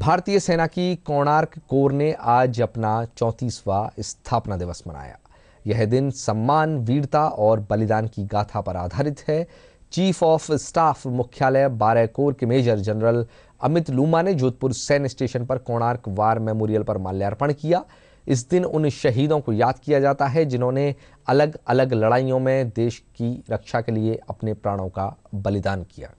भारतीय सेना की कोणार्क कोर ने आज अपना चौंतीसवां स्थापना दिवस मनाया यह दिन सम्मान वीरता और बलिदान की गाथा पर आधारित है चीफ ऑफ स्टाफ मुख्यालय बारह कोर के मेजर जनरल अमित लूमा ने जोधपुर सैन्य स्टेशन पर कोणार्क वार मेमोरियल पर माल्यार्पण किया इस दिन उन शहीदों को याद किया जाता है जिन्होंने अलग अलग लड़ाइयों में देश की रक्षा के लिए अपने प्राणों का बलिदान किया